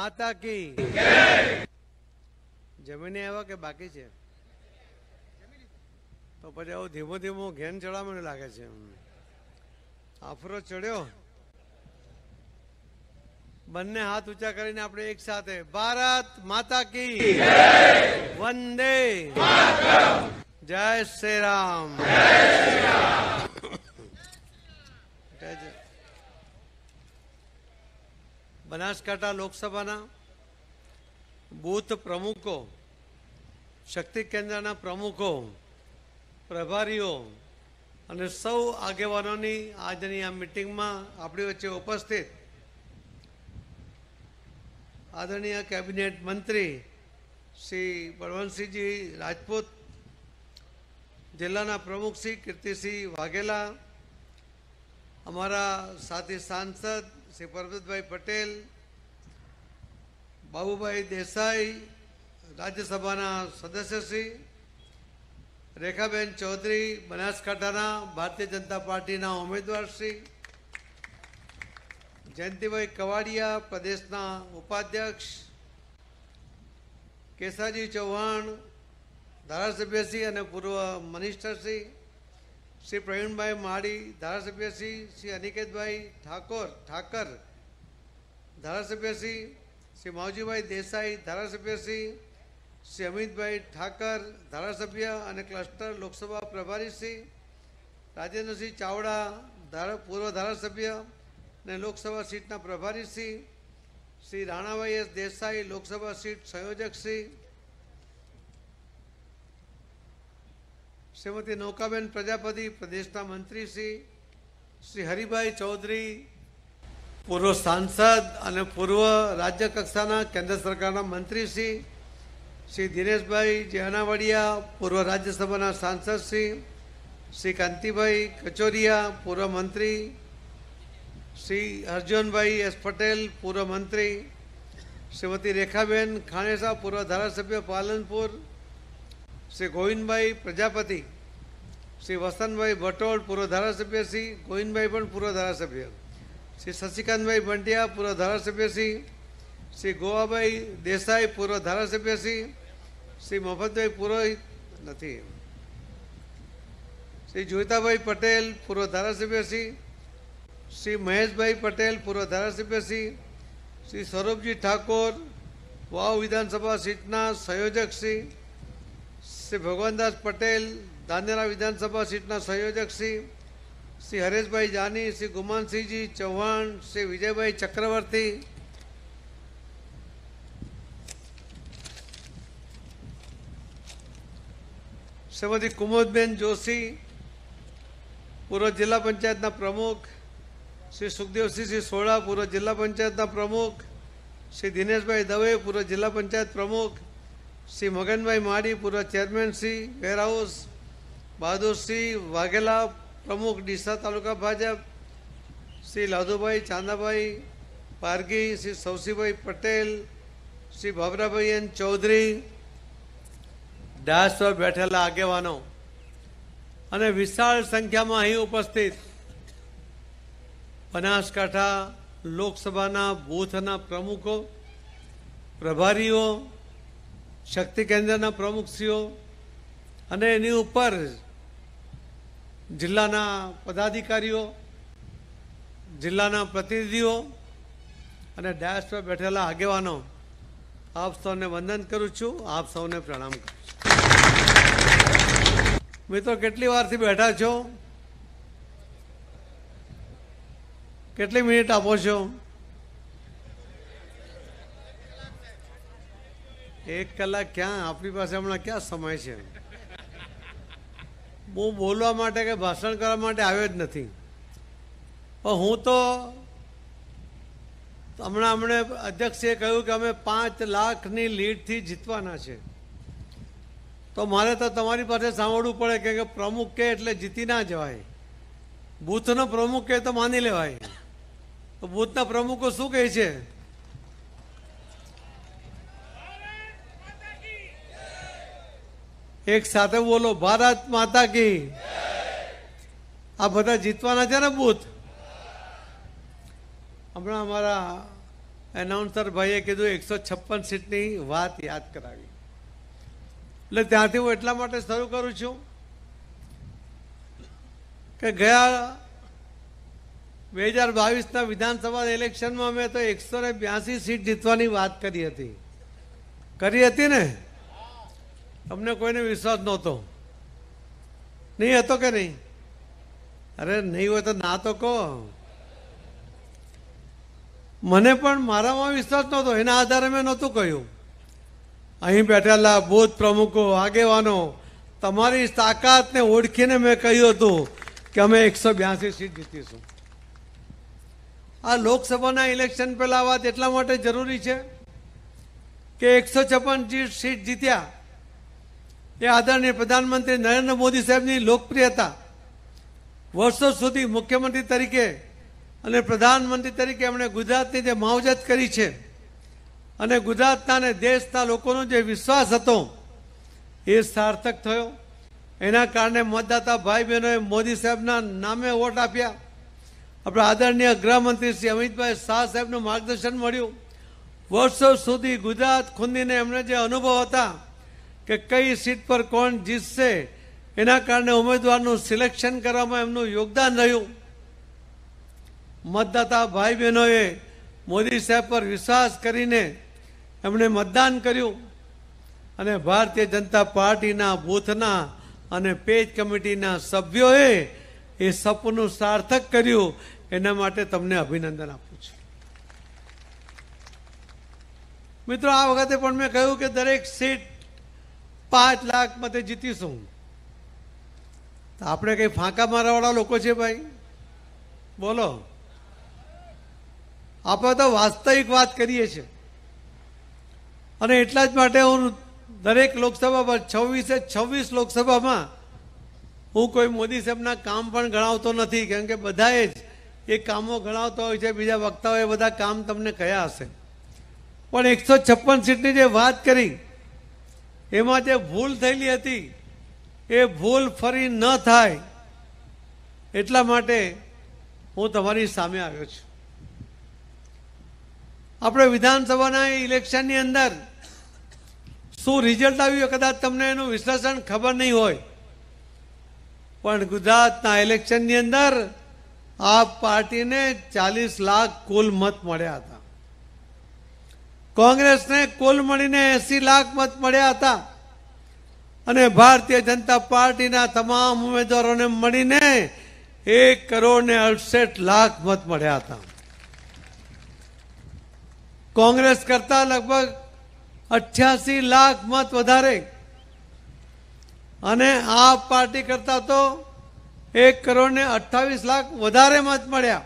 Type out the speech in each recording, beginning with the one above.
માતા કી જમીન આવ્યા કે બાકી છે તો પછી આવું ધીમો ધીમો ઘેન ચડવા મને લાગે છે આફરો ચડ્યો બંને હાથ ઊંચા કરીને આપણે એક સાથે ભારત માતા કી વંદે જય શ્રી રામ બનાસકાંઠા લોકસભાના બૂથ પ્રમુખો શક્તિ કેન્દ્રના પ્રમુખો પ્રભારીઓ અને સૌ આગેવાનોની આજની આ મિટિંગમાં આપણી વચ્ચે ઉપસ્થિત આદરણીય કેબિનેટ મંત્રી શ્રી બળવંતસિંહજી રાજપૂત જિલ્લાના પ્રમુખ શ્રી કીર્તિસિંહ વાઘેલા અમારા સાથી સાંસદ શ્રી પરબતભાઈ પટેલ બાબુભાઈ દેસાઈ રાજ્યસભાના સદસ્યશ્રી રેખાબેન ચૌધરી બનાસકાંઠાના ભારતીય જનતા પાર્ટીના ઉમેદવારશ્રી જયંતિભાઈ કવાડિયા પ્રદેશના ઉપાધ્યક્ષ કેસાજી ચૌહાણ ધારાસભ્યશ્રી અને પૂર્વ મિનિસ્ટરશ્રી શ્રી પ્રવીણભાઈ માળી ધારાસભ્ય શ્રી શ્રી અનિકેતભાઈ ઠાકોર ઠાકર ધારાસભ્યશ્રી શ્રી માવજીભાઈ દેસાઈ ધારાસભ્યશ્રી શ્રી અમિતભાઈ ઠાકર ધારાસભ્ય અને ક્લસ્ટર લોકસભા પ્રભારી શ્રી રાજેન્દ્રસિંહ ચાવડા પૂર્વ ધારાસભ્ય અને લોકસભા સીટના પ્રભારી શ્રી શ્રી રાણાભાઈ એસ દેસાઈ લોકસભા સીટ સંયોજક શ્રી શ્રીમતી નૌકાબેન પ્રજાપતિ પ્રદેશના મંત્રી શ્રી શ્રી હરિભાઈ ચૌધરી પૂર્વ સાંસદ અને પૂર્વ રાજ્ય કક્ષાના કેન્દ્ર સરકારના મંત્રી શ્રી શ્રી દિનેશભાઈ જેનાવડિયા પૂર્વ રાજ્યસભાના સાંસદ શ્રી શ્રી કાંતિભાઈ કચોરિયા પૂર્વ મંત્રી શ્રી હરજોનભાઈ એસ પટેલ પૂર્વ મંત્રી શ્રીમતી રેખાબેન ખાણેસા પૂર્વ ધારાસભ્ય પાલનપુર શ્રી ગોવિંદભાઈ પ્રજાપતિ શ્રી વસંતભાઈ ભટોળ પૂર્વ ધારાસભ્ય શ્રી ગોવિંદભાઈ પણ પૂર્વ ધારાસભ્ય શ્રી શશિકાંતભાઈ ભંડિયા પૂર્વ ધારાસભ્ય શ્રી શ્રી ગોવાભાઈ દેસાઈ પૂર્વ ધારાસભ્ય શ્રી શ્રી મફતભાઈ પુરોહિત નથી શ્રી જોઈતાભાઈ પટેલ પૂર્વ ધારાસભ્ય શ્રી શ્રી મહેશભાઈ પટેલ પૂર્વ ધારાસભ્ય શ્રી શ્રી સ્વરૂપજી ઠાકોર વાવ વિધાનસભા સીટના સંયોજક શ્રી શ્રી ભગવાનદાસ પટેલ ધાનેરા વિધાનસભા સીટના સંયોજક શ્રી શ્રી હરેશભાઈ જાની શ્રી ગુમાનસિંહજી ચૌહાણ શ્રી વિજયભાઈ ચક્રવર્તી શ્રીમતી કુમોદબેન જોશી પૂર્વ જિલ્લા પંચાયતના પ્રમુખ શ્રી સુખદેવસિંહ શ્રી સોળા પૂર્વ જિલ્લા પંચાયતના પ્રમુખ શ્રી દિનેશભાઈ દવે પૂર્વ જિલ્લા પંચાયત પ્રમુખ શ્રી મગનભાઈ માડી પૂર્વ ચેરમેન શ્રી વેરહાઉસ બહાદુરસિંહ વાઘેલા પ્રમુખ ડીસા તાલુકા ભાજપ શ્રી લાધુભાઈ ચાંદાભાઈ પારગી શ્રી સૌસીભાઈ પટેલ શ્રી ભાભરાભાઈ એન ચૌધરી ડાસ પર બેઠેલા આગેવાનો અને વિશાળ સંખ્યામાં અહીં ઉપસ્થિત બનાસકાંઠા લોકસભાના બૂથના પ્રમુખો પ્રભારીઓ શક્તિ કેન્દ્રના પ્રમુખશ્રીઓ અને એની ઉપર જિલ્લાના પદાધિકારીઓ જિલ્લાના પ્રતિનિધિઓ અને ડાયસ પર બેઠેલા આગેવાનો આપ સૌને વંદન કરું છું આપ સૌને પ્રણામ કરું છું મિત્રો કેટલી વારથી બેઠા છો કેટલી મિનિટ આપો છો એક કલાક ક્યાં આપણી પાસે હમણાં ક્યાં સમય છે બહુ બોલવા માટે કે ભાષણ કરવા માટે આવ્યો જ નથી પણ હું તો હમણાં અમને અધ્યક્ષે કહ્યું કે અમે પાંચ લાખની લીડથી જીતવાના છે તો મારે તો તમારી પાસે સાંભળવું પડે કે પ્રમુખ કે એટલે જીતી ના જવાય બૂથનો પ્રમુખ કહે તો માની લેવાય તો બૂથના પ્રમુખો શું કહે છે એક સાથે બોલો ભારત માતા કી આ બધા જીતવાના છે ને બૂથ હમણાં અમારા એનાઉન્સર ભાઈએ કીધું એકસો છપ્પન સીટની વાત યાદ કરાવી એટલે ત્યાંથી હું એટલા માટે શરૂ કરું છું કે ગયા બે હજાર બાવીસના વિધાનસભા ઇલેક્શનમાં મેં તો એકસો ને બ્યાસી સીટ જીતવાની વાત કરી હતી કરી હતી ને અમને કોઈને વિશ્વાસ નહોતો નહીં હતો કે નહીં અરે નહીં હોય તો ના તો કહો મને પણ મારામાં વિશ્વાસ નહોતો એના આધારે મેં નહોતું કહ્યું અહીં બેઠેલા બુથ પ્રમુખો આગેવાનો તમારી તાકાતને ઓળખીને મેં કહ્યું હતું કે અમે એકસો બ્યાસી સીટ જીતીશું આ લોકસભાના ઇલેક્શન પહેલાં વાત એટલા માટે જરૂરી છે કે એકસો છપ્પન સીટ જીત્યા એ આદરણીય પ્રધાનમંત્રી નરેન્દ્ર મોદી સાહેબની લોકપ્રિયતા વર્ષો સુધી મુખ્યમંત્રી તરીકે અને પ્રધાનમંત્રી તરીકે એમણે ગુજરાતની જે માવજત કરી છે અને ગુજરાતના અને દેશના લોકોનો જે વિશ્વાસ હતો એ સાર્થક થયો એના કારણે મતદાતા ભાઈ બહેનોએ મોદી સાહેબના નામે વોટ આપ્યા આપણા આદરણીય ગૃહમંત્રી શ્રી અમિતભાઈ શાહ સાહેબનું માર્ગદર્શન મળ્યું વર્ષો સુધી ગુજરાત ખુંદીને એમને જે અનુભવ હતા કે કઈ સીટ પર કોણ જીતશે એના કારણે ઉમેદવારનું સિલેક્શન કરવામાં એમનું યોગદાન રહ્યું મતદાતા ભાઈ બહેનોએ મોદી સાહેબ પર વિશ્વાસ કરીને એમણે મતદાન કર્યું અને ભારતીય જનતા પાર્ટીના બૂથના અને પેજ કમિટીના સભ્યોએ એ સપનું સાર્થક કર્યું એના માટે તમને અભિનંદન આપું છું મિત્રો આ વખતે પણ મેં કહ્યું કે દરેક સીટ પાંચ લાખ મતે જીતીશું તો આપણે કંઈ ફાંકા મારાવાળા લોકો છે ભાઈ બોલો આપણે તો વાસ્તવિક વાત કરીએ છીએ અને એટલા જ માટે હું દરેક લોકસભામાં છવ્વીસે છવ્વીસ લોકસભામાં હું કોઈ મોદી સાહેબના કામ પણ ગણાવતો નથી કેમ કે બધાએ જ એ કામો ગણાવતા હોય છે બીજા વક્તાઓએ બધા કામ તમને કયા હશે પણ એકસો છપ્પન સીટની જે વાત કરી એમાં જે ભૂલ થયેલી હતી એ ભૂલ ફરી ન થાય એટલા માટે હું તમારી સામે આવ્યો છું આપણે વિધાનસભાના ઇલેક્શનની અંદર શું રિઝલ્ટ આવ્યું કદાચ તમને એનું વિશ્લેષણ ખબર નહીં હોય પણ ગુજરાતના ઇલેક્શનની અંદર આ પાર્ટીને ચાલીસ લાખ કુલ મત મળ્યા હતા કોંગ્રેસને કુલ મળીને એસી લાખ મત મળ્યા હતા અને ભારતીય જનતા પાર્ટીના તમામ ઉમેદવારોને મળીને એક કરોડ ને અડસઠ લાખ મત મળ્યા હતા કોંગ્રેસ કરતા લગભગ અઠ્યાસી લાખ મત વધારે અને આ પાર્ટી કરતા તો એક કરોડ ને અઠ્ઠાવીસ લાખ વધારે મત મળ્યા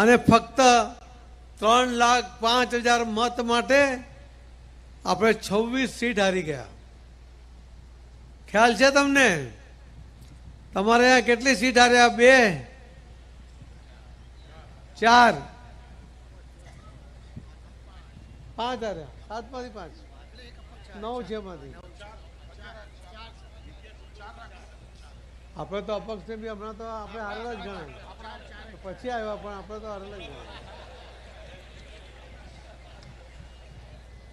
અને ફક્ત ત્રણ લાખ પાંચ હજાર મત માટે આપણે છવ્વીસ સીટ હારી ગયા ખ્યાલ છે તમને તમારે અહીંયા કેટલી સીટ હાર્યા બે ચાર પાંચ હાર્યા સાત માંથી પાંચ નવ છે માંથી આપણે તો અપક્ષ ને બી હમણાં તો આપણે હારેલા જ ગણાય પછી આવ્યા પણ આપણે તો હારેલા જ ગણાય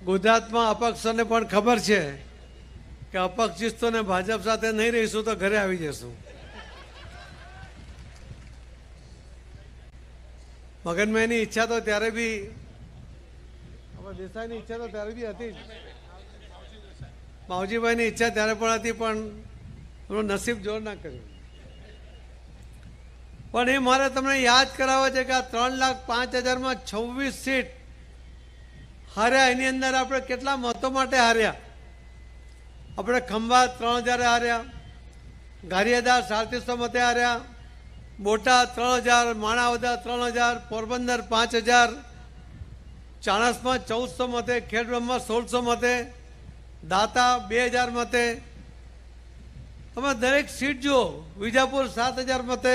ગુજરાતમાં અપક્ષોને પણ ખબર છે કે અપક્ષિસ્તોને ભાજપ સાથે નહીં રહીશું તો ઘરે આવી જશું મગનભાઈની ઈચ્છા તો ત્યારે બી દેસાઈની ઈચ્છા તો ત્યારે બી હતી માવજીભાઈની ઈચ્છા ત્યારે પણ હતી પણ એમનું નસીબ જોર ના કર્યું પણ એ મારે તમને યાદ કરાવે છે કે આ ત્રણ લાખ પાંચ હજારમાં છવ્વીસ સીટ હાર્યા એની અંદર આપણે કેટલા મતો માટે હાર્યા આપણે ખંભા ત્રણ હજાર હાર્યા ગારિયાદાર સાડત્રીસો મતે હાર્યા બોટાદ ત્રણ હજાર માણાવદા ત્રણ હજાર પોરબંદર પાંચ હજાર ચાણસમાં ચૌદસો મતે ખેડબ્રહ્મમાં સોળસો મતે દાતા બે હજાર મતે તમે દરેક સીટ જુઓ વિજાપુર સાત હજાર મતે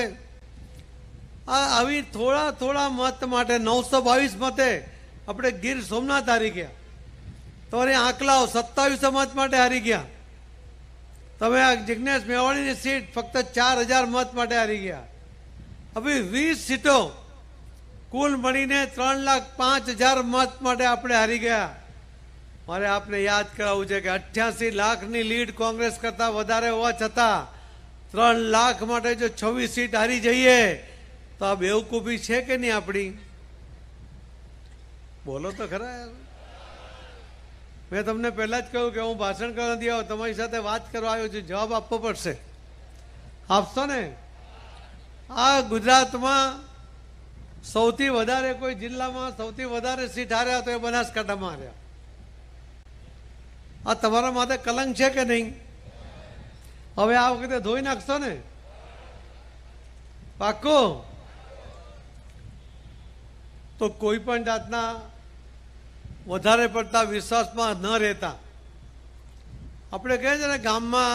આ આવી થોડા થોડા મત માટે નવસો બાવીસ મતે આપણે ગીર સોમનાથ હારી ગયા તમારે આંકલાઓ સત્તાવીસ મત માટે હારી ગયા તમે આ જિજ્ઞેશ મેવાણીની સીટ ફક્ત ચાર હજાર મત માટે હારી ગયા હવે વીસ સીટો કુલ મળીને ત્રણ લાખ પાંચ હજાર મત માટે આપણે હારી ગયા મારે આપને યાદ કરાવવું છે કે અઠ્યાસી લાખની લીડ કોંગ્રેસ કરતાં વધારે હોવા છતાં ત્રણ લાખ માટે જો છવ્વીસ સીટ હારી જઈએ તો આ બેવકૂફી છે કે નહીં આપણી બોલો તો ખરા યાર મેં તમને પહેલાં જ કહ્યું કે હું ભાષણ કરવા નથી આવ્યો તમારી સાથે વાત કરવા આવ્યો છું જવાબ આપવો પડશે આપશો ને આ ગુજરાતમાં સૌથી વધારે કોઈ જિલ્લામાં સૌથી વધારે સીટ હાર્યા તો એ બનાસકાંઠામાં હાર્યા આ તમારા માથે કલંક છે કે નહીં હવે આ વખતે ધોઈ નાખશો ને પાક્કો તો કોઈ પણ જાતના વધારે પડતા વિશ્વાસમાં ન રહેતા આપણે કહે છે ને ગામમાં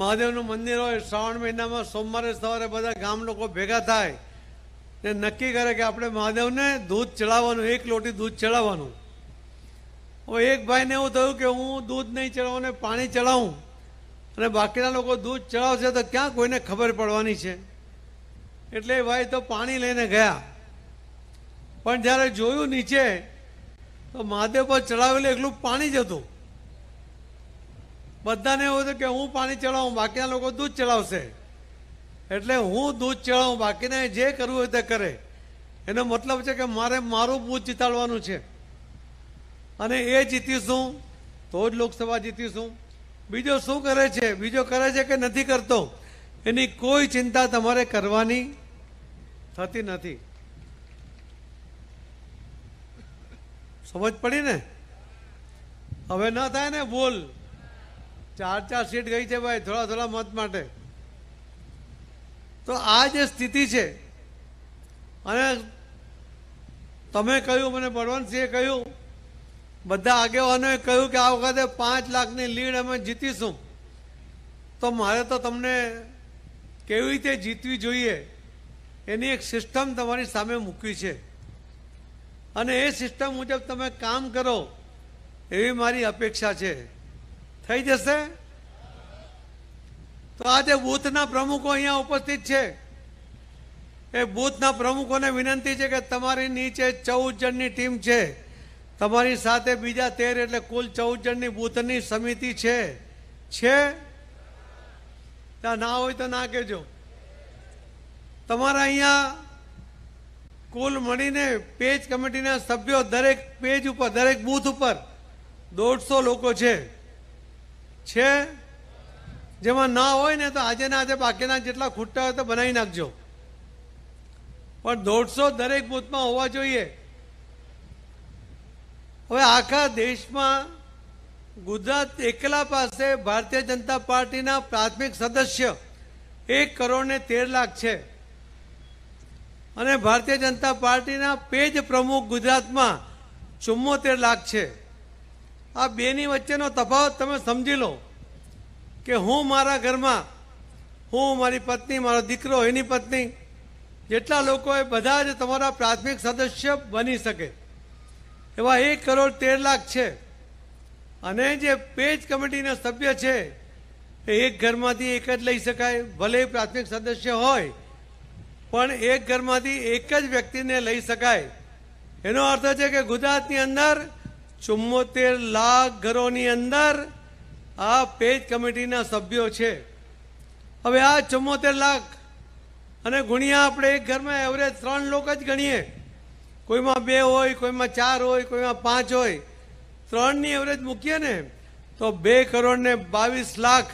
મહાદેવનું મંદિર હોય શ્રાવણ મહિનામાં સોમવારે સવારે બધા ગામ લોકો ભેગા થાય ને નક્કી કરે કે આપણે મહાદેવને દૂધ ચડાવવાનું એક લોટી દૂધ ચડાવવાનું હવે એક ભાઈને એવું થયું કે હું દૂધ નહીં ચડાવું ને પાણી ચડાવું અને બાકીના લોકો દૂધ ચડાવશે તો ક્યાં કોઈને ખબર પડવાની છે એટલે એ ભાઈ તો પાણી લઈને ગયા પણ જ્યારે જોયું નીચે તો મહાદેવ પર ચડાવેલું એકલું પાણી જ હતું બધાને એવું હતું કે હું પાણી ચડાવું બાકીના લોકો દૂધ ચડાવશે એટલે હું દૂધ ચડાવું બાકીને જે કરવું હોય તે કરે એનો મતલબ છે કે મારે મારું બૂથ જીતાડવાનું છે અને એ જીતીશું તો જ લોકસભા જીતીશું બીજો શું કરે છે બીજો કરે છે કે નથી કરતો એની કોઈ ચિંતા તમારે કરવાની થતી નથી સમજ પડી ને હવે ન થાય ને ભૂલ ચાર ચાર સીટ ગઈ છે ભાઈ થોડા થોડા મત માટે તો આ જે સ્થિતિ છે અને તમે કહ્યું મને બળવંતસિંહે કહ્યું બધા આગેવાનોએ કહ્યું કે આ વખતે પાંચ લાખની લીડ અમે જીતીશું તો મારે તો તમને કેવી રીતે જીતવી જોઈએ એની એક સિસ્ટમ તમારી સામે મૂકી છે અને એ સિસ્ટમ મુજબ તમે કામ કરો એવી મારી અપેક્ષા છે થઈ જશે તો આજે બૂથના પ્રમુખો અહીંયા ઉપસ્થિત છે એ બૂથના પ્રમુખોને વિનંતી છે કે તમારી નીચે ચૌદ જણની ટીમ છે તમારી સાથે બીજા તેર એટલે કુલ ચૌદ જણની બૂથની સમિતિ છે છે ત્યાં ના હોય તો ના કહેજો તમારા અહીંયા કુલ મળીને પેજ કમિટીના સભ્યો દરેક પેજ ઉપર દરેક બૂથ ઉપર દોઢસો લોકો છે છે જેમાં ના હોય ને તો આજે ના આજે બાકીના જેટલા ખૂટતા હોય તો બનાવી નાખજો પણ દોઢસો દરેક બૂથમાં હોવા જોઈએ હવે આખા દેશમાં ગુજરાત એકલા પાસે ભારતીય જનતા પાર્ટીના પ્રાથમિક સદસ્ય એક કરોડ ને તેર લાખ છે અને ભારતીય જનતા પાર્ટીના પેજ પ્રમુખ ગુજરાતમાં ચુમ્મોતેર લાખ છે આ બેની વચ્ચેનો તફાવત તમે સમજી લો કે હું મારા ઘરમાં હું મારી પત્ની મારો દીકરો એની પત્ની જેટલા લોકો એ બધા જ તમારા પ્રાથમિક સદસ્ય બની શકે એવા એક કરોડ તેર લાખ છે અને જે પેજ કમિટીના સભ્ય છે એ એક ઘરમાંથી એક જ લઈ શકાય ભલે પ્રાથમિક સદસ્ય હોય પણ એક ઘરમાંથી એક જ વ્યક્તિને લઈ શકાય એનો અર્થ છે કે ગુજરાતની અંદર ચુમ્મોતેર લાખ ઘરોની અંદર આ પેજ કમિટીના સભ્યો છે હવે આ ચુમ્મોતેર લાખ અને ગુણ્યા આપણે એક ઘરમાં એવરેજ ત્રણ લોકો જ ગણીએ કોઈમાં બે હોય કોઈમાં ચાર હોય કોઈમાં પાંચ હોય ત્રણની એવરેજ મૂકીએ ને તો બે કરોડ ને બાવીસ લાખ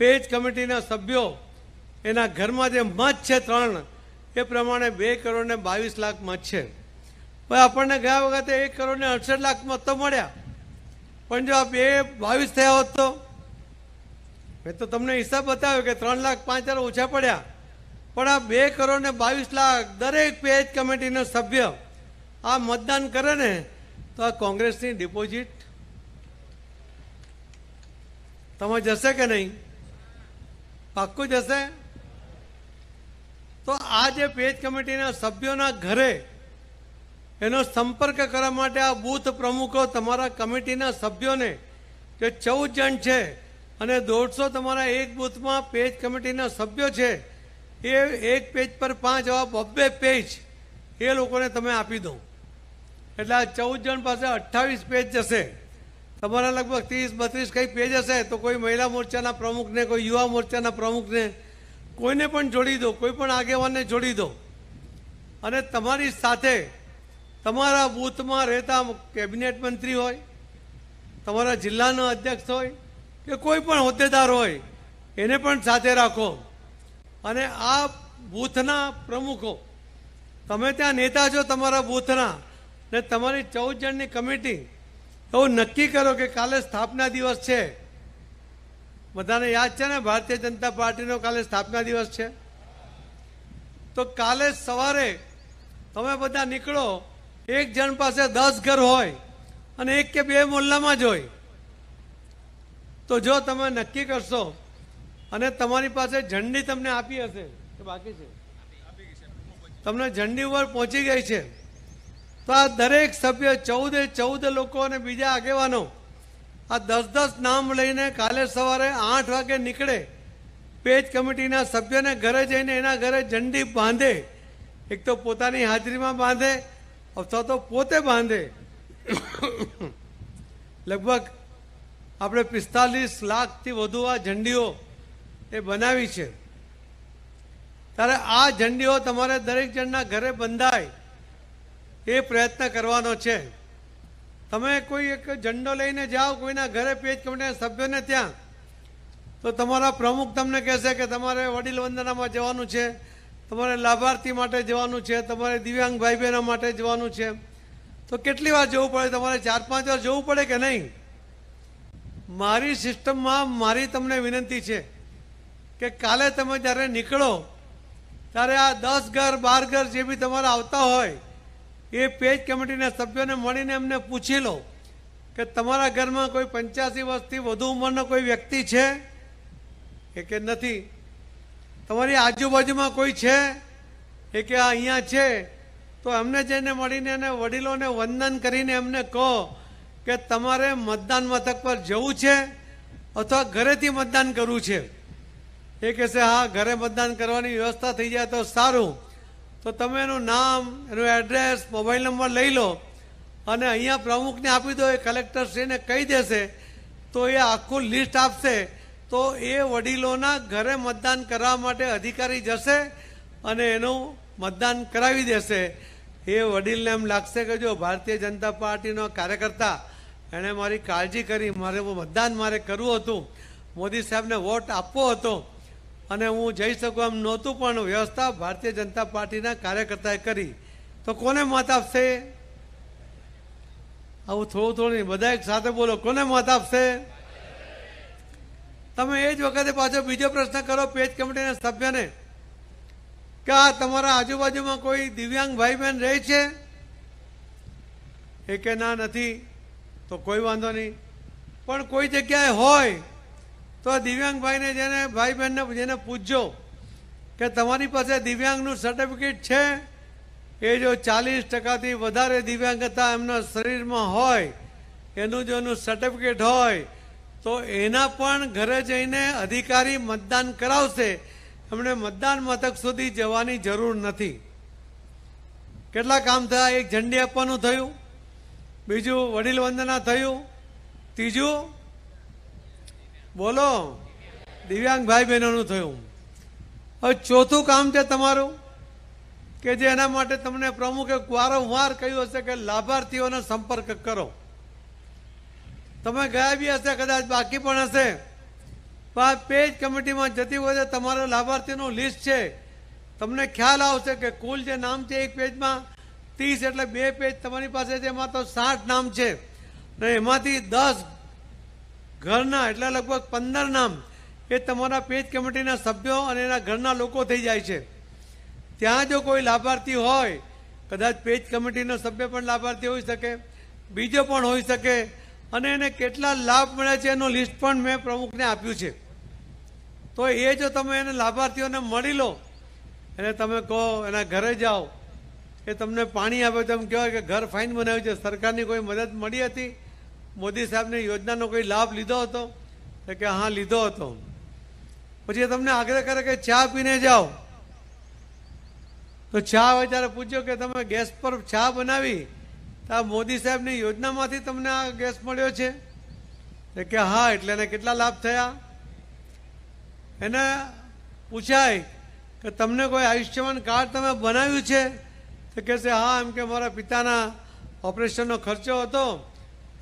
પેજ કમિટીના સભ્યો એના ઘરમાં જે મધ છે ત્રણ એ પ્રમાણે બે કરોડ ને બાવીસ લાખ મધ છે પણ આપણને ગયા વખતે એક કરોડ ને અડસઠ લાખ મત તો મળ્યા પણ જો આપ બે બાવીસ થયા હોત તો મેં તો તમને હિસાબ બતાવ્યો કે ત્રણ લાખ પાંચ હજાર ઓછા પડ્યા પણ આ બે કરોડ ને બાવીસ લાખ દરેક પેજ કમિટીનો સભ્ય આ મતદાન કરે ને તો આ કોંગ્રેસની ડિપોઝિટ તમે જશે કે નહીં પાક્કું જશે તો આ જે પેજ કમિટીના સભ્યોના ઘરે એનો સંપર્ક કરવા માટે આ બૂથ પ્રમુખો તમારા કમિટીના સભ્યોને જે ચૌદ જણ છે અને દોઢસો તમારા એક બૂથમાં પેજ કમિટીના સભ્યો છે એ એક પેજ પર પાંચ એવા બબ્બે પેજ એ લોકોને તમે આપી દો એટલે આ ચૌદ જણ પાસે અઠ્ઠાવીસ પેજ જશે તમારા લગભગ ત્રીસ બત્રીસ કંઈ પેજ હશે તો કોઈ મહિલા મોરચાના પ્રમુખને કોઈ યુવા મોરચાના પ્રમુખને કોઈને પણ જોડી દો કોઈ પણ આગેવાનને જોડી દો અને તમારી સાથે તમારા બૂથમાં રહેતા કેબિનેટ મંત્રી હોય તમારા જિલ્લાનો અધ્યક્ષ હોય કે કોઈ પણ હોદ્દેદાર હોય એને પણ સાથે રાખો અને આ બૂથના પ્રમુખો તમે ત્યાં નેતા છો તમારા બૂથના ને તમારી ચૌદ જણની કમિટી એવું નક્કી કરો કે કાલે સ્થાપના દિવસ છે બધાને યાદ છે ને ભારતીય જનતા પાર્ટીનો કાલે સ્થાપના દિવસ છે તો કાલે સવારે તમે બધા નીકળો એક જણ પાસે દસ ઘર હોય અને એક કે બે મોલ્લામાં જ હોય તો જો તમે નક્કી કરશો અને તમારી પાસે ઝંડી તમને આપી હશે કે બાકી છે તમને ઝંડી ઉપર પહોંચી ગઈ છે તો આ દરેક સભ્ય ચૌદે ચૌદ લોકો અને બીજા આગેવાનો આ દસ દસ નામ લઈને કાલે સવારે આઠ વાગે નીકળે પેજ કમિટીના સભ્યને ઘરે જઈને એના ઘરે ઝંડી બાંધે એક તો પોતાની હાજરીમાં બાંધે અથવા તો પોતે બાંધે લગભગ આપણે પિસ્તાલીસ લાખથી વધુ આ ઝંડીઓ એ બનાવી છે ત્યારે આ ઝંડીઓ તમારે દરેક જણના ઘરે બંધાય એ પ્રયત્ન કરવાનો છે તમે કોઈ એક ઝંડો લઈને જાઓ કોઈના ઘરે પેજ કમિટીના સભ્યોને ત્યાં તો તમારા પ્રમુખ તમને કહેશે કે તમારે વડીલ વંદનામાં જવાનું છે તમારે લાભાર્થી માટે જવાનું છે તમારે દિવ્યાંગ ભાઈ બહેનો માટે જવાનું છે તો કેટલી વાર જવું પડે તમારે ચાર પાંચ વાર જવું પડે કે નહીં મારી સિસ્ટમમાં મારી તમને વિનંતી છે કે કાલે તમે જ્યારે નીકળો ત્યારે આ દસ ઘર બાર ઘર જે બી તમારા આવતા હોય એ પેજ કમિટીના સભ્યોને મળીને એમને પૂછી લો કે તમારા ઘરમાં કોઈ પંચ્યાસી વર્ષથી વધુ ઉંમરનો કોઈ વ્યક્તિ છે એ કે નથી તમારી આજુબાજુમાં કોઈ છે એ કે અહીંયા છે તો એમને જઈને મળીને એને વડીલોને વંદન કરીને એમને કહો કે તમારે મતદાન મથક પર જવું છે અથવા ઘરેથી મતદાન કરવું છે એ કહેશે હા ઘરે મતદાન કરવાની વ્યવસ્થા થઈ જાય તો સારું તો તમે એનું નામ એનું એડ્રેસ મોબાઈલ નંબર લઈ લો અને અહીંયા પ્રમુખને આપી દો એ કલેક્ટરશ્રીને કહી દેશે તો એ આખું લિસ્ટ આપશે તો એ વડીલોના ઘરે મતદાન કરવા માટે અધિકારી જશે અને એનું મતદાન કરાવી દેશે એ વડીલને એમ લાગશે કે જો ભારતીય જનતા પાર્ટીનો કાર્યકર્તા એણે મારી કાળજી કરી મારે મતદાન મારે કરવું હતું મોદી સાહેબને વોટ આપવો હતો અને હું જઈ શકું એમ નહોતું પણ વ્યવસ્થા ભારતીય જનતા પાર્ટીના કાર્યકર્તાએ કરી તો કોને મત આપશે આવું થોડું થોડું બધા એક સાથે બોલો કોને મત આપશે તમે એ જ વખતે પાછો બીજો પ્રશ્ન કરો પેજ કમિટીના સભ્યને કે આ તમારા આજુબાજુમાં કોઈ દિવ્યાંગ ભાઈ બહેન રહે છે એ કે ના નથી તો કોઈ વાંધો નહીં પણ કોઈ જગ્યાએ હોય તો દિવ્યાંગ ભાઈને જેને ભાઈ બહેનને જેને પૂછજો કે તમારી પાસે દિવ્યાંગનું સર્ટિફિકેટ છે એ જો ચાલીસ ટકાથી વધારે દિવ્યાંગતા એમના શરીરમાં હોય એનું જો એનું સર્ટિફિકેટ હોય તો એના પણ ઘરે જઈને અધિકારી મતદાન કરાવશે એમણે મતદાન મથક સુધી જવાની જરૂર નથી કેટલા કામ થયા એક ઝંડી આપવાનું થયું બીજું વડીલ વંદના થયું ત્રીજું બોલો દિવ્યાંગ ભાઈ બહેનોનું થયું હવે ચોથું કામ છે તમારું કે જે એના માટે તમને પ્રમુખે વારંવાર કહ્યું હશે કે લાભાર્થીઓનો સંપર્ક કરો તમે ગયા બી હશે કદાચ બાકી પણ હશે પણ પેજ કમિટીમાં જતી હોય તમારો લાભાર્થીનો લિસ્ટ છે તમને ખ્યાલ આવશે કે કુલ જે નામ છે એક પેજમાં ત્રીસ એટલે બે પેજ તમારી પાસે છે એમાં તો સાઠ નામ છે ને એમાંથી દસ ઘરના એટલા લગભગ પંદર નામ એ તમારા પેજ કમિટીના સભ્યો અને એના ઘરના લોકો થઈ જાય છે ત્યાં જો કોઈ લાભાર્થી હોય કદાચ પેજ કમિટીનો સભ્ય પણ લાભાર્થી હોઈ શકે બીજો પણ હોઈ શકે અને એને કેટલા લાભ મળ્યા છે એનો લિસ્ટ પણ મેં પ્રમુખને આપ્યું છે તો એ જો તમે એને લાભાર્થીઓને મળી લો એને તમે કહો એના ઘરે જાઓ એ તમને પાણી આપે તો એમ કહેવાય કે ઘર ફાઇન બનાવ્યું છે સરકારની કોઈ મદદ મળી હતી મોદી સાહેબની યોજનાનો કોઈ લાભ લીધો હતો તો કે હા લીધો હતો પછી એ તમને આગ્રહ કરે કે ચા પીને જાઓ તો ચા હોય ત્યારે પૂછ્યો કે તમે ગેસ પર ચા બનાવી તો આ મોદી સાહેબની યોજનામાંથી તમને આ ગેસ મળ્યો છે કે હા એટલે એને કેટલા લાભ થયા એને પૂછાય કે તમને કોઈ આયુષ્યમાન કાર્ડ તમે બનાવ્યું છે તો કહેશે હા એમ કે મારા પિતાના ઓપરેશનનો ખર્ચો હતો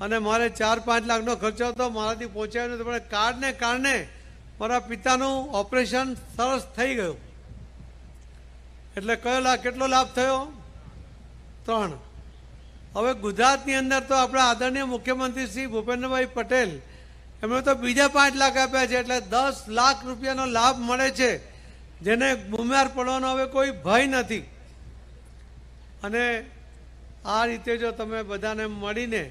અને મારે ચાર પાંચ લાખનો ખર્ચો હતો મારાથી પહોંચાયો નથી પણ કાર્ડને કારણે મારા પિતાનું ઓપરેશન સરસ થઈ ગયું એટલે કયો લાભ કેટલો લાભ થયો ત્રણ હવે ગુજરાતની અંદર તો આપણા આદરણીય મુખ્યમંત્રી શ્રી ભૂપેન્દ્રભાઈ પટેલ એમણે તો બીજા પાંચ લાખ આપ્યા છે એટલે દસ લાખ રૂપિયાનો લાભ મળે છે જેને બીમાર પડવાનો હવે કોઈ ભય નથી અને આ રીતે જો તમે બધાને મળીને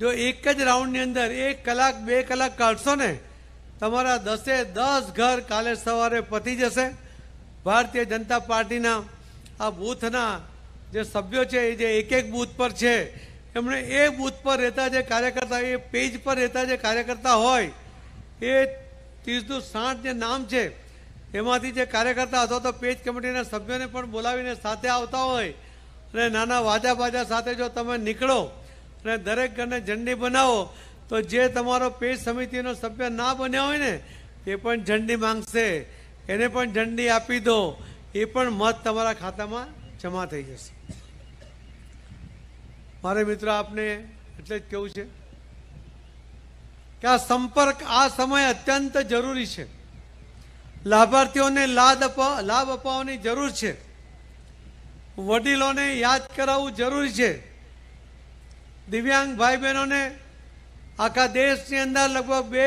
જો એક જ રાઉન્ડની અંદર એક કલાક બે કલાક કાઢશો ને તમારા દસે દસ ઘર કાલે સવારે પતી જશે ભારતીય જનતા પાર્ટીના આ બૂથના જે સભ્યો છે એ જે એક એક બૂથ પર છે એમણે એ બૂથ પર રહેતા જે કાર્યકર્તા એ પેજ પર રહેતા જે કાર્યકર્તા હોય એ ત્રીસનું સાઠ જે નામ છે એમાંથી જે કાર્યકર્તા અથવા તો પેજ કમિટીના સભ્યોને પણ બોલાવીને સાથે આવતા હોય અને નાના વાજા બાજા સાથે જો તમે નીકળો અને દરેક ઘરને ઝંડી બનાવો તો જે તમારો પેજ સમિતિનો સભ્ય ના બન્યા હોય ને તે પણ ઝંડી માંગશે એને પણ ઝંડી આપી દો એ પણ મત તમારા ખાતામાં જમા થઈ જશે મારે મિત્રો આપને એટલે જ કેવું છે કે આ સંપર્ક આ સમય અત્યંત જરૂરી છે લાભાર્થીઓને લાભ લાભ અપાવવાની જરૂર છે વડીલોને યાદ કરાવવું જરૂરી છે દિવ્યાંગ ભાઈ બહેનોને આખા દેશની અંદર લગભગ બે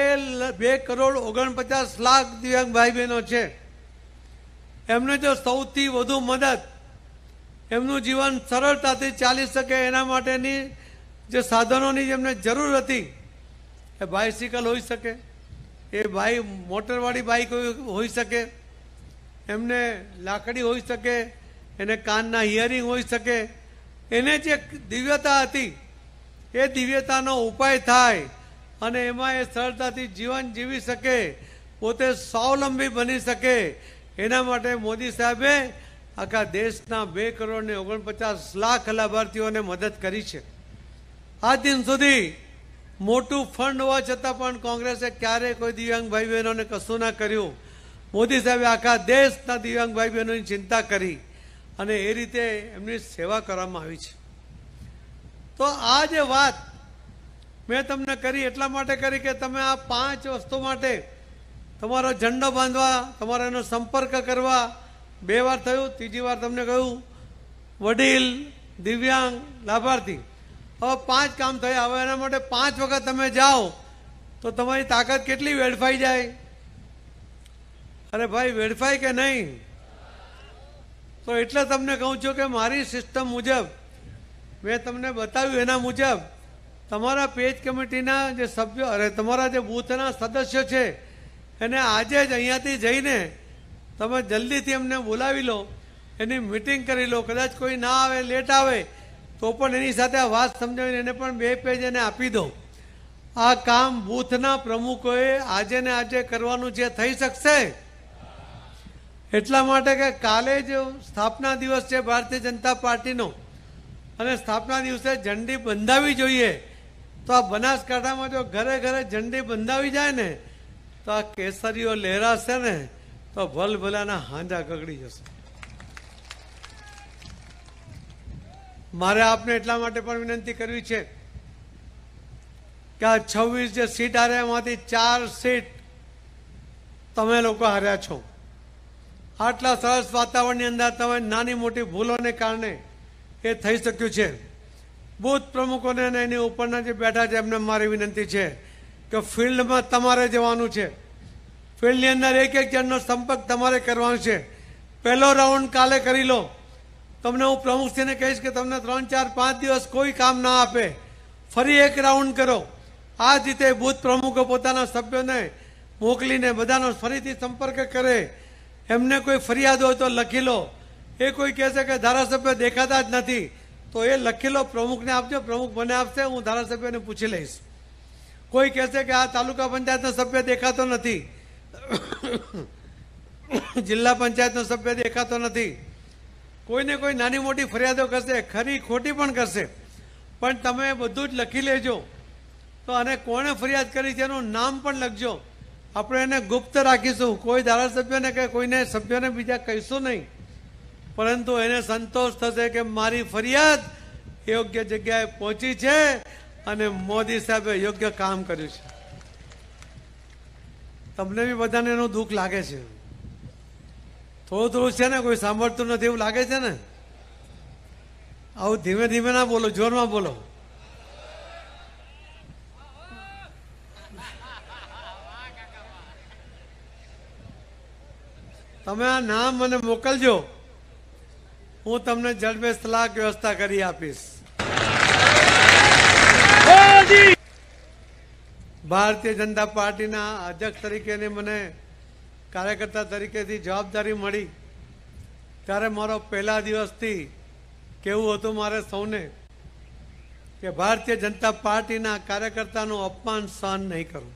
બે કરોડ ઓગણપચાસ લાખ દિવ્યાંગ ભાઈ બહેનો છે એમને જો સૌથી વધુ મદદ એમનું જીવન સરળતાથી ચાલી શકે એના માટેની જે સાધનોની જેમને જરૂર હતી એ બાઇસિકલ હોઈ શકે એ ભાઈ મોટરવાળી બાઇક હોઈ શકે એમને લાકડી હોઈ શકે એને કાનના હિયરિંગ હોઈ શકે એને જે દિવ્યતા હતી એ દિવ્યતાનો ઉપાય થાય અને એમાં એ સરળતાથી જીવન જીવી શકે પોતે સ્વાવલંબી બની શકે એના માટે મોદી સાહેબે આખા દેશના બે કરોડ ને ઓગણપચાસ લાખ લાભાર્થીઓને મદદ કરી છે આ દિન સુધી મોટું ફંડ હોવા છતાં પણ કોંગ્રેસે ક્યારેય કોઈ દિવ્યાંગ ભાઈ બહેનોને કશું ના કર્યું મોદી સાહેબે આખા દેશના દિવ્યાંગ ભાઈ બહેનોની ચિંતા કરી અને એ રીતે એમની સેવા કરવામાં આવી છે તો આ જે વાત મેં તમને કરી એટલા માટે કરી કે તમે આ પાંચ વસ્તુ માટે તમારો ઝંડો બાંધવા તમારો એનો સંપર્ક કરવા બે વાર થયું ત્રીજી વાર તમને કહ્યું વડીલ દિવ્યાંગ લાભાર્થી હવે પાંચ કામ થયા હવે એના માટે પાંચ વખત તમે જાઓ તો તમારી તાકાત કેટલી વેડફાઈ જાય અરે ભાઈ વેડફાય કે નહીં તો એટલે તમને કહું છું કે મારી સિસ્ટમ મુજબ મેં તમને બતાવ્યું એના મુજબ તમારા પેજ કમિટીના જે સભ્યો અરે તમારા જે બૂથના સદસ્યો છે એને આજે જ અહીંયાથી જઈને તમે જલ્દીથી એમને બોલાવી લો એની મિટિંગ કરી લો કદાચ કોઈ ના આવે લેટ આવે તો પણ એની સાથે આ વાત સમજાવીને એને પણ બે પેજ એને આપી દો આ કામ બૂથના પ્રમુખોએ આજે ને આજે કરવાનું જે થઈ શકશે એટલા માટે કે કાલે જ સ્થાપના દિવસ છે ભારતીય જનતા પાર્ટીનો અને સ્થાપના દિવસે ઝંડી બંધાવી જોઈએ તો આ બનાસકાંઠામાં જો ઘરે ઘરે ઝંડી બંધાવી જાય ને તો આ કેસરીઓ લહેરાશે ને તો ભલભલાના હાંજા ગગડી જશે મારે આપને એટલા માટે પણ વિનંતી કરવી છે કે આ છવ્વીસ જે સીટ હાર્યા એમાંથી ચાર સીટ તમે લોકો હાર્યા છો આટલા સરસ વાતાવરણની અંદર તમે નાની મોટી ભૂલોને કારણે એ થઈ શક્યું છે બૂથ પ્રમુખોને અને એની ઉપરના જે બેઠા છે એમને મારી વિનંતી છે કે ફિલ્ડમાં તમારે જવાનું છે ફિલ્ડની અંદર એક એક જણનો સંપર્ક તમારે કરવાનો છે પહેલો રાઉન્ડ કાલે કરી લો તમને હું પ્રમુખશ્રીને કહીશ કે તમને ત્રણ ચાર પાંચ દિવસ કોઈ કામ ના આપે ફરી એક રાઉન્ડ કરો આ જ રીતે બૂથ પ્રમુખો પોતાના સભ્યોને મોકલીને બધાનો ફરીથી સંપર્ક કરે એમને કોઈ ફરિયાદ હોય તો લખી લો એ કોઈ કહેશે કે ધારાસભ્ય દેખાતા જ નથી તો એ લખેલો પ્રમુખને આપજો પ્રમુખ મને આપશે હું ધારાસભ્યને પૂછી લઈશ કોઈ કહેશે કે આ તાલુકા પંચાયતનો સભ્ય દેખાતો નથી જિલ્લા પંચાયતનો સભ્ય દેખાતો નથી કોઈને કોઈ નાની મોટી ફરિયાદો કરશે ખરી ખોટી પણ કરશે પણ તમે બધું જ લખી લેજો તો અને કોણે ફરિયાદ કરી છે એનું નામ પણ લખજો આપણે એને ગુપ્ત રાખીશું કોઈ ધારાસભ્યને કે કોઈને સભ્યને બીજા કહીશું નહીં પરંતુ એને સંતોષ થશે કે મારી ફરિયાદ યોગ્ય જગ્યાએ પહોંચી છે અને મોદી સાહેબે યોગ્ય કામ કર્યું છે તમને બી બધાને એનું દુઃખ લાગે છે થોડું થોડું છે ને કોઈ સાંભળતું નથી એવું લાગે છે ને આવું ધીમે ધીમે ના બોલો જોરમાં બોલો તમે આ નામ મને મોકલજો હું તમને જલમે તલાક વ્યવસ્થા કરી આપીશ ભારતીય જનતા પાર્ટીના અધ્યક્ષ તરીકેની મને કાર્યકર્તા તરીકેથી જવાબદારી મળી ત્યારે મારો પહેલા દિવસથી કેવું હતું મારે સૌને કે ભારતીય જનતા પાર્ટીના કાર્યકર્તાનું અપમાન સહન નહીં કરું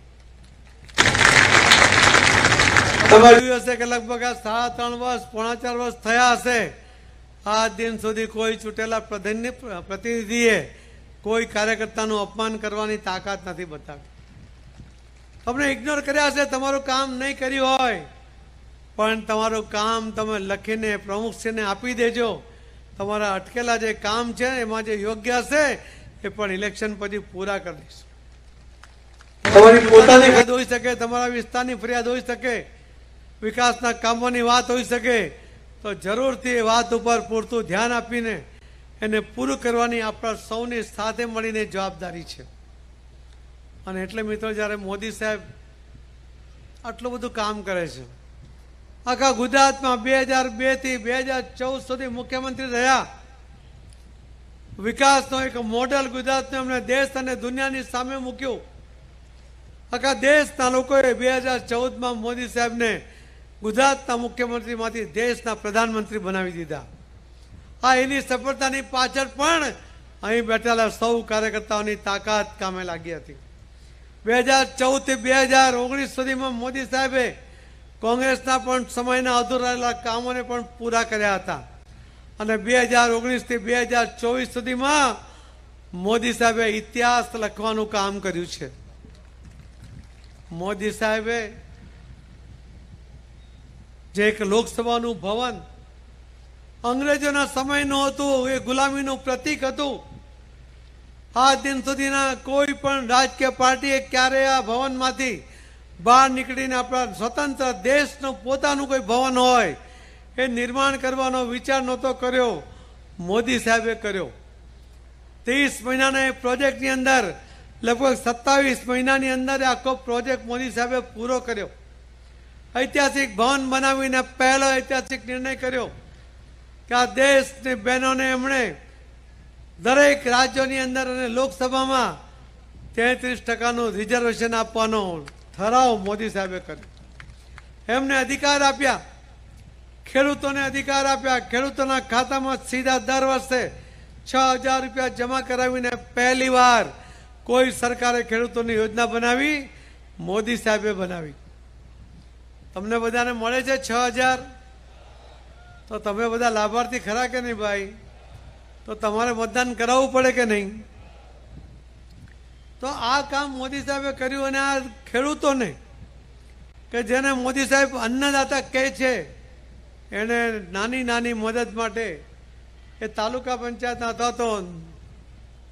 તમારે જોયું હશે કે લગભગ આ સાડા ત્રણ વર્ષ પોણા ચાર વર્ષ થયા હશે આ દિન સુધી કોઈ ચૂંટેલા પ્રતિનિધિએ કોઈ કાર્યકર્તાનું અપમાન કરવાની તાકાત નથી બતાવી તમને ઇગ્નોર કર્યા છે તમારું કામ નહીં કર્યું હોય પણ તમારું કામ તમે લખીને પ્રમુખશ્રીને આપી દેજો તમારા અટકેલા જે કામ છે એમાં જે યોગ્ય હશે એ પણ ઇલેક્શન પછી પૂરા કરી દઈશું તમારી પોતાની ફરિયાદ હોઈ શકે તમારા વિસ્તારની ફરિયાદ હોઈ શકે વિકાસના કામોની વાત હોઈ શકે તો જરૂરથી એ વાત ઉપર પૂરતું ધ્યાન આપીને એને પૂરું કરવાની આપણા સૌની સાથે મળીને જવાબદારી છે અને એટલે મિત્રો જ્યારે મોદી સાહેબ આટલું બધું કામ કરે છે આખા ગુજરાતમાં બે હજાર બેથી બે હજાર ચૌદ સુધી મુખ્યમંત્રી રહ્યા વિકાસનો એક મોડલ ગુજરાતને એમણે દેશ અને દુનિયાની સામે મૂક્યું આખા દેશના લોકોએ બે હજાર ચૌદમાં મોદી સાહેબને ગુજરાતના મુખ્યમંત્રીમાંથી દેશના પ્રધાનમંત્રી બનાવી દીધા આ એની સફળતાની પાછળ પણ અહીં બેઠેલા સૌ કાર્યકર્તાઓની તાકાત કામે લાગી હતી બે હજાર ચૌદથી બે હજાર ઓગણીસ સુધીમાં મોદી સાહેબે કોંગ્રેસના પણ સમયના અધૂરા કામોને પણ પૂરા કર્યા હતા અને બે હજાર ઓગણીસથી બે હજાર ચોવીસ સુધીમાં મોદી સાહેબે ઇતિહાસ લખવાનું કામ કર્યું છે મોદી સાહેબે જે એક લોકસભાનું ભવન અંગ્રેજોના સમયનું હતું એ ગુલામીનું પ્રતીક હતું આ દિન સુધીના કોઈ પણ રાજકીય પાર્ટીએ ક્યારેય આ ભવનમાંથી બહાર નીકળીને આપણા સ્વતંત્ર દેશનું પોતાનું કોઈ ભવન હોય એ નિર્માણ કરવાનો વિચાર નહોતો કર્યો મોદી સાહેબે કર્યો ત્રીસ મહિનાના એ પ્રોજેક્ટની અંદર લગભગ સત્તાવીસ મહિનાની અંદર આખો પ્રોજેક્ટ મોદી સાહેબે પૂરો કર્યો ઐતિહાસિક ભવન બનાવીને પહેલો ઐતિહાસિક નિર્ણય કર્યો કે આ દેશની બહેનોને એમણે દરેક રાજ્યોની અંદર અને લોકસભામાં તેત્રીસ ટકાનું રિઝર્વેશન આપવાનો ઠરાવ મોદી સાહેબે કર્યો એમને અધિકાર આપ્યા ખેડૂતોને અધિકાર આપ્યા ખેડૂતોના ખાતામાં સીધા દર વર્ષે છ હજાર રૂપિયા જમા કરાવીને પહેલીવાર કોઈ સરકારે ખેડૂતોની યોજના બનાવી મોદી સાહેબે બનાવી તમને બધાને મળે છે છ હજાર તો તમે બધા લાભાર્થી ખરા કે નહીં ભાઈ તો તમારે મતદાન કરાવવું પડે કે નહીં તો આ કામ મોદી સાહેબે કર્યું અને આ ખેડૂતોને કે જેને મોદી સાહેબ અન્નદાતા કહે છે એને નાની નાની મદદ માટે એ તાલુકા પંચાયતના હતા તો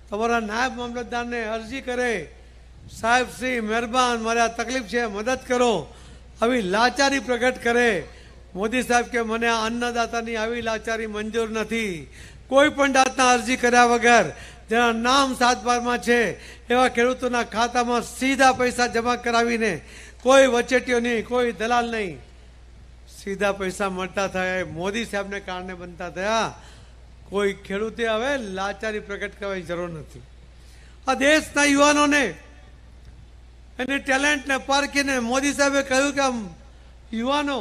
તમારા નાયબ મામલતદારને અરજી કરે સાહેબ શ્રી મહેરબાન મારે આ તકલીફ છે મદદ કરો આવી લાચારી પ્રગટ કરે મોદી સાહેબ કે મને આ અન્નદાતાની આવી લાચારી મંજૂર નથી કોઈ પણ જાતના અરજી કર્યા વગર જેના નામ સાતબારમાં છે એવા ખેડૂતોના ખાતામાં સીધા પૈસા જમા કરાવીને કોઈ વચેટીઓ નહીં કોઈ દલાલ નહીં સીધા પૈસા મળતા થયા એ મોદી સાહેબને કારણે બનતા થયા કોઈ ખેડૂતે હવે લાચારી પ્રગટ કરવાની જરૂર નથી આ દેશના યુવાનોને એની ટેલેન્ટને પારખીને મોદી સાહેબે કહ્યું કે આમ યુવાનો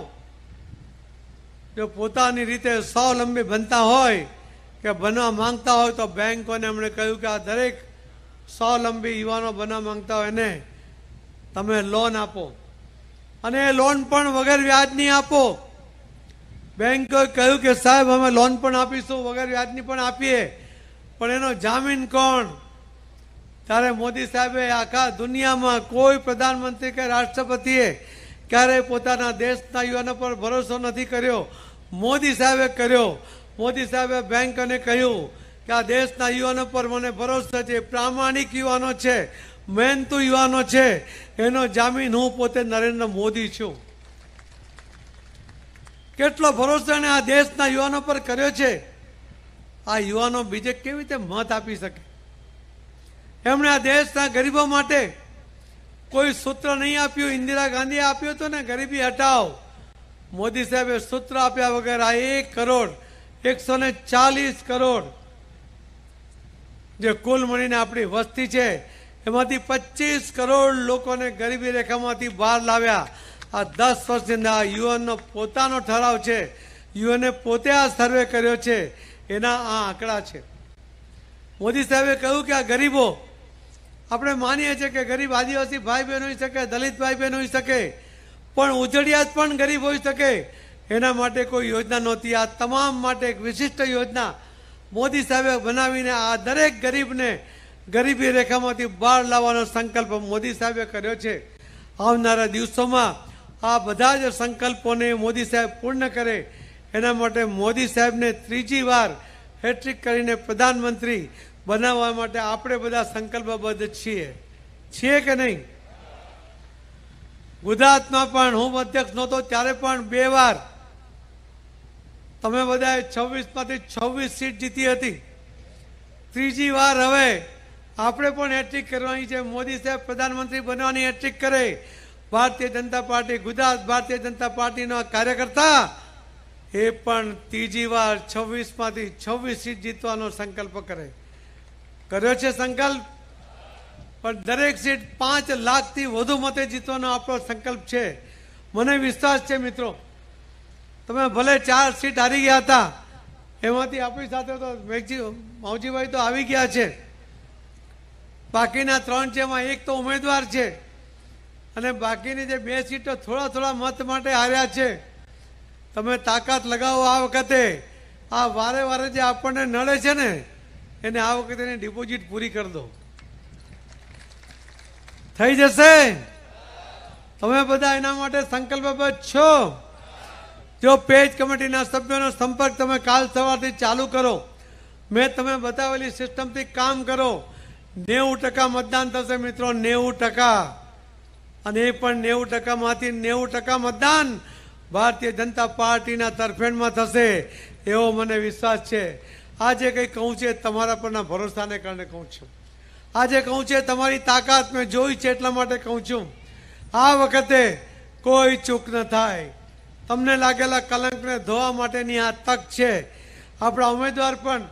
જો પોતાની રીતે સ્વાવલંબી બનતા હોય કે બનવા માંગતા હોય તો બેંકોને એમણે કહ્યું કે આ દરેક સ્વાવલંબી યુવાનો બનવા માંગતા હોય એને તમે લોન આપો અને એ લોન પણ વગર વ્યાજની આપો બેંકોએ કહ્યું કે સાહેબ અમે લોન પણ આપીશું વગર વ્યાજની પણ આપીએ પણ એનો જામીન કોણ ત્યારે મોદી સાહેબે આખા દુનિયામાં કોઈ પ્રધાનમંત્રી કે રાષ્ટ્રપતિએ ક્યારેય પોતાના દેશના યુવાનો પર ભરોસો નથી કર્યો મોદી સાહેબે કર્યો મોદી સાહેબે બેંકને કહ્યું કે આ દેશના યુવાનો પર મને ભરોસો છે પ્રામાણિક યુવાનો છે મહેનતુ યુવાનો છે એનો જામીન હું પોતે નરેન્દ્ર મોદી છું કેટલો ભરોસો એણે આ દેશના યુવાનો પર કર્યો છે આ યુવાનો બીજે કેવી રીતે મત આપી શકે એમણે આ દેશના ગરીબો માટે કોઈ સૂત્ર નહીં આપ્યું ઇન્દિરા ગાંધીએ આપ્યું હતું ને ગરીબી હટાવ મોદી સાહેબે સૂત્ર આપ્યા વગર આ એક કરોડ એકસો ને ચાલીસ કરોડ જે કુલ મળીને આપણી વસ્તી છે એમાંથી પચીસ કરોડ લોકોને ગરીબી રેખામાંથી બહાર લાવ્યા આ દસ વર્ષની અંદર આ યુએનનો પોતાનો ઠરાવ છે યુએને પોતે આ સર્વે કર્યો છે એના આ આંકડા છે મોદી સાહેબે કહ્યું કે આ ગરીબો આપણે માનીએ છીએ કે ગરીબ આદિવાસી ભાઈ બહેન હોઈ શકે દલિત ભાઈ બહેન હોઈ શકે પણ ઉજળિયાત પણ ગરીબ હોઈ શકે એના માટે કોઈ યોજના નહોતી આ તમામ માટે એક વિશિષ્ટ યોજના મોદી સાહેબે બનાવીને આ દરેક ગરીબને ગરીબી રેખામાંથી બહાર લાવવાનો સંકલ્પ મોદી સાહેબે કર્યો છે આવનારા દિવસોમાં આ બધા જ સંકલ્પોને મોદી સાહેબ પૂર્ણ કરે એના માટે મોદી સાહેબને ત્રીજી વાર હેટ્રિક કરીને પ્રધાનમંત્રી બનાવવા માટે આપણે બધા સંકલ્પબદ્ધ છીએ છીએ કે નહીં ગુજરાતમાં પણ હું અધ્યક્ષ નહોતો ત્યારે પણ બે વાર તમે બધાએ છવ્વીસમાંથી છવ્વીસ સીટ જીતી હતી ત્રીજી વાર હવે આપણે પણ હેટ્રિક કરવાની છે મોદી સાહેબ પ્રધાનમંત્રી બનવાની હેટ્રિક કરે ભારતીય જનતા પાર્ટી ગુજરાત ભારતીય જનતા પાર્ટીના કાર્યકર્તા એ પણ ત્રીજી વાર છવ્વીસમાંથી છવ્વીસ સીટ જીતવાનો સંકલ્પ કરે કર્યો છે સંકલ્પ પણ દરેક સીટ પાંચ લાખથી વધુ મતે જીતવાનો આપણો સંકલ્પ છે મને વિશ્વાસ છે મિત્રો તમે ભલે ચાર સીટ હારી ગયા હતા એમાંથી આપણી સાથે તો મેઘજી માવજીભાઈ તો આવી ગયા છે બાકીના ત્રણ છે એમાં એક તો ઉમેદવાર છે અને બાકીની જે બે સીટો થોડા થોડા મત માટે હાર્યા છે તમે તાકાત લગાવો આ વખતે આ વારે વારે જે આપણને નડે છે ને એને આ વખતે એને ડિપોઝિટ પૂરી કરી દો થઈ જશે તમે બધા એના માટે સંકલ્પબદ્ધ છો જો પેજ કમિટીના સભ્યોનો સંપર્ક તમે કાલ સવારથી ચાલુ કરો મેં તમે બતાવેલી સિસ્ટમથી કામ કરો નેવું ટકા મતદાન થશે મિત્રો નેવું ટકા અને એ પણ નેવું ટકામાંથી નેવું ટકા મતદાન ભારતીય જનતા પાર્ટીના તરફેણમાં થશે એવો મને વિશ્વાસ છે આ જે કંઈ કહું છે તમારા પરના ભરોસાને કારણે કહું છું આ જે કહું છે તમારી તાકાત મેં જોઈ છે એટલા માટે કહું છું આ વખતે કોઈ ચૂક ન થાય તમને લાગેલા કલંકને ધોવા માટેની આ તક છે આપણા ઉમેદવાર પણ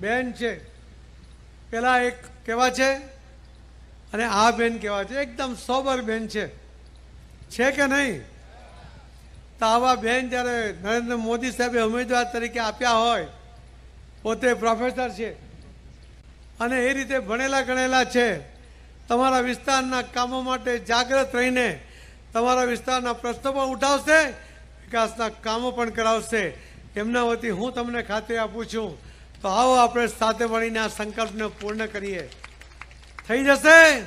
બેન છે પેલા એક કેવા છે અને આ બેન કેવા છે એકદમ સોબર બેન છે છે કે નહીં તો આવા બેન જ્યારે નરેન્દ્ર મોદી સાહેબે ઉમેદવાર તરીકે આપ્યા હોય પોતે પ્રોફેસર છે અને એ રીતે ભણેલા ગણેલા છે તમારા વિસ્તારના કામો માટે જાગ્રત રહીને તમારા વિસ્તારના પ્રશ્નો પણ ઉઠાવશે વિકાસના કામો પણ કરાવશે એમના વતી હું તમને ખાતરી આપું છું તો આવો આપણે સાથે મળીને આ સંકલ્પને પૂર્ણ કરીએ થઈ જશે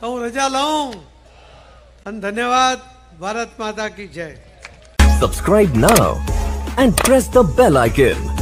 તો હું રજા લઉં અને ધન્યવાદ ભારત માતા કી જય subscribe now and press the bell icon